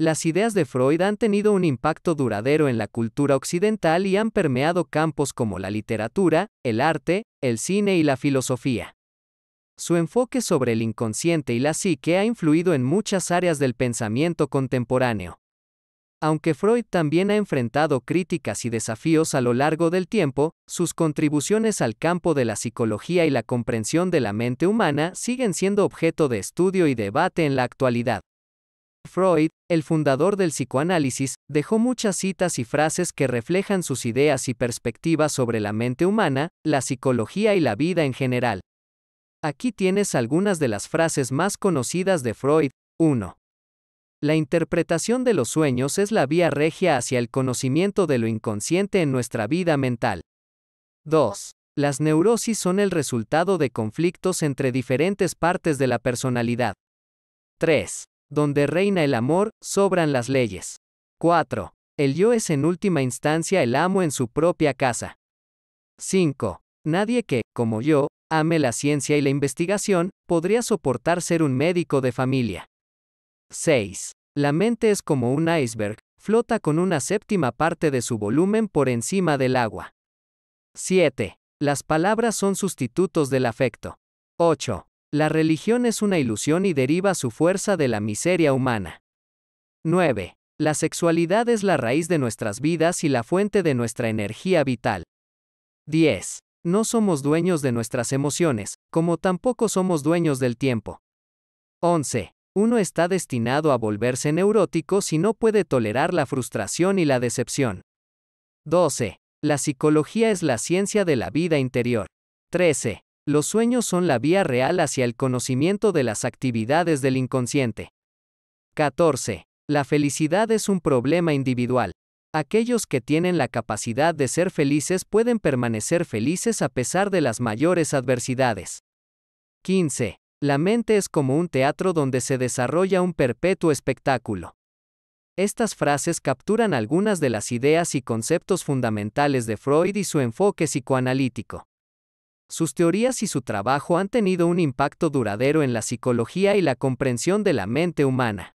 Las ideas de Freud han tenido un impacto duradero en la cultura occidental y han permeado campos como la literatura, el arte, el cine y la filosofía. Su enfoque sobre el inconsciente y la psique ha influido en muchas áreas del pensamiento contemporáneo. Aunque Freud también ha enfrentado críticas y desafíos a lo largo del tiempo, sus contribuciones al campo de la psicología y la comprensión de la mente humana siguen siendo objeto de estudio y debate en la actualidad. Freud, el fundador del psicoanálisis, dejó muchas citas y frases que reflejan sus ideas y perspectivas sobre la mente humana, la psicología y la vida en general. Aquí tienes algunas de las frases más conocidas de Freud. 1. La interpretación de los sueños es la vía regia hacia el conocimiento de lo inconsciente en nuestra vida mental. 2. Las neurosis son el resultado de conflictos entre diferentes partes de la personalidad. 3. Donde reina el amor, sobran las leyes. 4. El yo es en última instancia el amo en su propia casa. 5. Nadie que, como yo, ame la ciencia y la investigación, podría soportar ser un médico de familia. 6. La mente es como un iceberg, flota con una séptima parte de su volumen por encima del agua. 7. Las palabras son sustitutos del afecto. 8. La religión es una ilusión y deriva su fuerza de la miseria humana. 9. La sexualidad es la raíz de nuestras vidas y la fuente de nuestra energía vital. 10. No somos dueños de nuestras emociones, como tampoco somos dueños del tiempo. 11. Uno está destinado a volverse neurótico si no puede tolerar la frustración y la decepción. 12. La psicología es la ciencia de la vida interior. 13. Los sueños son la vía real hacia el conocimiento de las actividades del inconsciente. 14. La felicidad es un problema individual. Aquellos que tienen la capacidad de ser felices pueden permanecer felices a pesar de las mayores adversidades. 15. La mente es como un teatro donde se desarrolla un perpetuo espectáculo. Estas frases capturan algunas de las ideas y conceptos fundamentales de Freud y su enfoque psicoanalítico. Sus teorías y su trabajo han tenido un impacto duradero en la psicología y la comprensión de la mente humana.